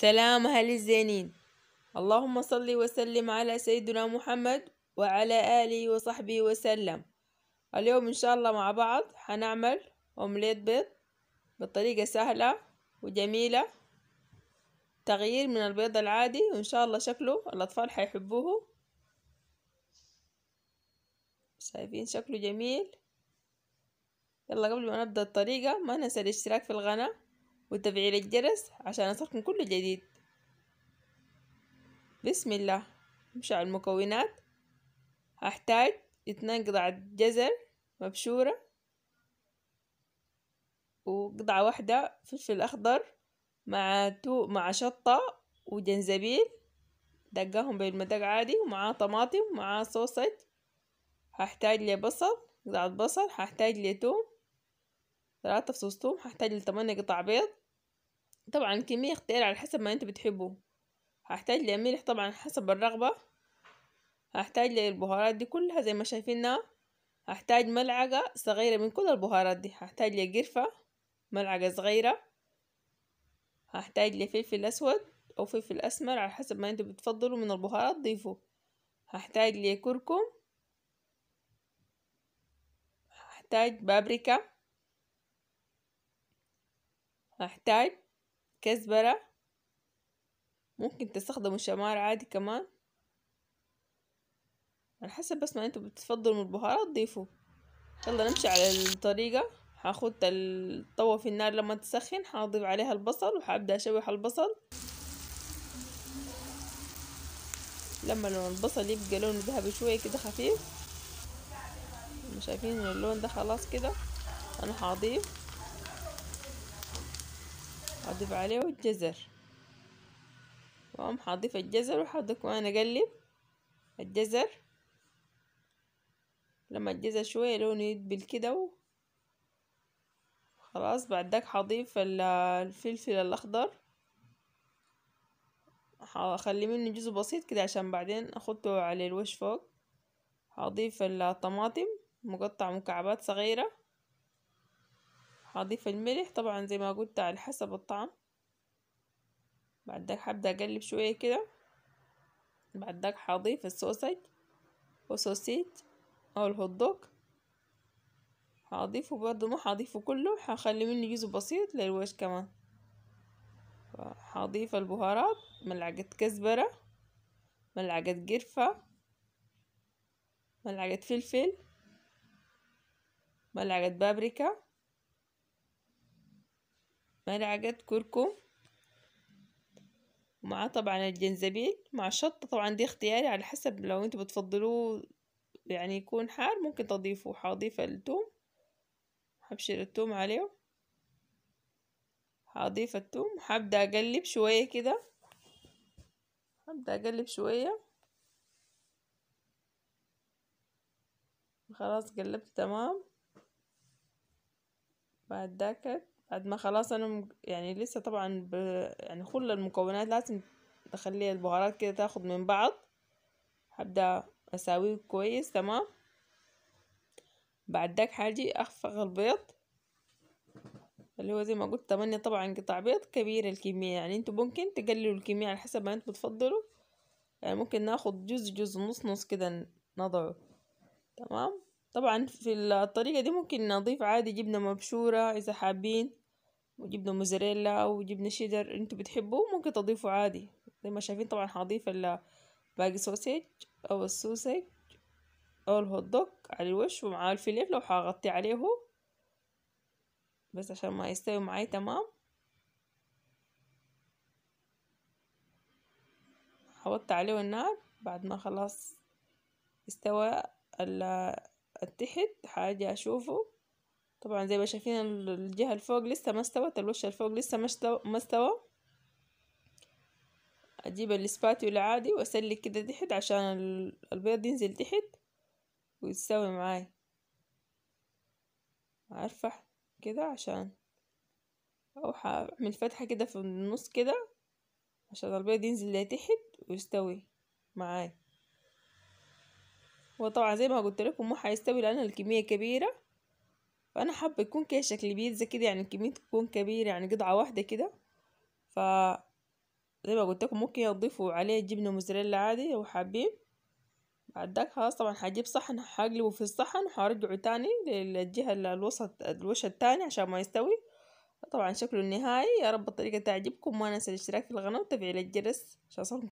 سلامها للزينين اللهم صل وسلم على سيدنا محمد وعلى آله وصحبه وسلم اليوم إن شاء الله مع بعض هنعمل أومليت بيض بطريقة سهلة وجميلة تغيير من البيض العادي وإن شاء الله شكله الأطفال حيحبوه شايفين شكله جميل يلا قبل ما نبدأ الطريقة ما ننسى الاشتراك في القناة وتفعيل الجرس عشان يصير كل جديد بسم الله مش على المكونات هحتاج اتنين قطعة جزر مبشورة وقطعة واحدة فلفل أخضر مع تو مع شطة وجنزبيل دقاهم بالمدق عادي ومعاه طماطم ومعاه صوصج هحتاج لي بصل قطعة بصل هحتاج لي توم ثلاثة فصوصتهم هحتاج لثمانية قطع بيض طبعا الكمية اختيار على حسب ما انت بتحبه هحتاج لملح طبعا حسب الرغبة هحتاج للبهارات دي كلها زي ما شايفينها هحتاج ملعقة صغيرة من كل البهارات دي هحتاج لقرفة ملعقة صغيرة هحتاج لفلفل أسود أو فلفل أسمر على حسب ما انت بتفضلوا من البهارات ضيفوا هحتاج لكركم هحتاج بابريكا هحتاج كزبرة ممكن تستخدموا شمار عادي كمان على حسب بس ما انتوا بتفضلوا من البهارات ضيفوا يلا نمشي على الطريقة هاخد الطوة في النار لما تسخن هضيف عليها البصل وحابدأ اشوح البصل لما لون البصل يبقى لونه ذهبي شوية كده خفيف شايفين اللون ده خلاص كده انا هضيف حضيف عليه الجزر وأقوم حضيف الجزر وحضيف وأنا أقلب الجزر لما الجزر شوية لونه يدبل كده خلاص بعد ذاك حضيف الفلفل الأخضر هخلي منه جزء بسيط كده عشان بعدين أخده على الوش فوق هضيف الطماطم مقطع مكعبات صغيرة هضيف الملح طبعا زي ما قلت على حسب الطعم بعد ذلك هبدأ أقلب شوية كده بعد ذلك هضيف السوسج وسوسيت أو الهوت دوج هضيفه برضو ما هضيفه كله هخلي منه جزء بسيط للوش كمان هضيف البهارات ملعقة كزبرة ملعقة قرفة ملعقة فلفل ملعقة بابريكا ملعقة كركم مع طبعا الجنزبيل مع شطة طبعا دي اختياري على حسب لو انتوا بتفضلوه يعني يكون حار ممكن تضيفوا حاضيف التوم حبشر التوم عليه حاضيف التوم حبدأ أقلب شوية كده حبدأ أقلب شوية خلاص قلبت تمام بعد داكت بعد ما خلاص انا مج... يعني لسه طبعا ب... يعني كل المكونات لازم تخلي البهارات كده تاخد من بعض هبدا اساويه كويس تمام بعد داك حاجي اخفق البيض اللي هو زي ما قلت تمانية طبعا قطع بيض كبير الكمية يعني انتوا ممكن تقللوا الكمية على حسب ما انتوا بتفضلوا يعني ممكن ناخد جزء جزء نص نص كده نضعه تمام طبعا في الطريقة دي ممكن نضيف عادي جبنة مبشورة إذا حابين وجبنة موزاريلا أو جبنة شيدر انتوا بتحبوه ممكن تضيفوا عادي زي ما شايفين طبعا هضيف باقي سوسيج أو السوسيج أو الهوت دوك على الوش ومعاه الفليف لو هغطي عليه بس عشان ما يستوي معاي تمام حوطت عليه النار بعد ما خلاص استوى اتحد حاجة اشوفه طبعا زي ما شايفين الجهة الفوق لسه ما استوت الوش الفوق لسه ما استوى اجيب الإسباتيو العادي واسلك كده تحت عشان البيض ينزل تحت ويتساوي معاي ارفع كده عشان او حأعمل فتحة كده في النص كده عشان البيض ينزل لتحت ويستوي معاي وطبعا زي ما قلت لكم مو هيستوي لان الكميه كبيره فانا حابه يكون كده شكل بيتزا كده يعني الكميه تكون كبيره يعني قطعه واحده كده ف زي ما قلت لكم ممكن تضيفوا عليه جبنه موزاريلا عادي لو حابين بعد ذاك خلاص طبعا هجيب صحن هقلبه في الصحن وهرجعه تاني للجهه الوسط الوش التاني عشان ما يستوي طبعا شكله النهائي يا رب الطريقة تعجبكم ما ننسى الاشتراك في القناة وتفعيل الجرس عشان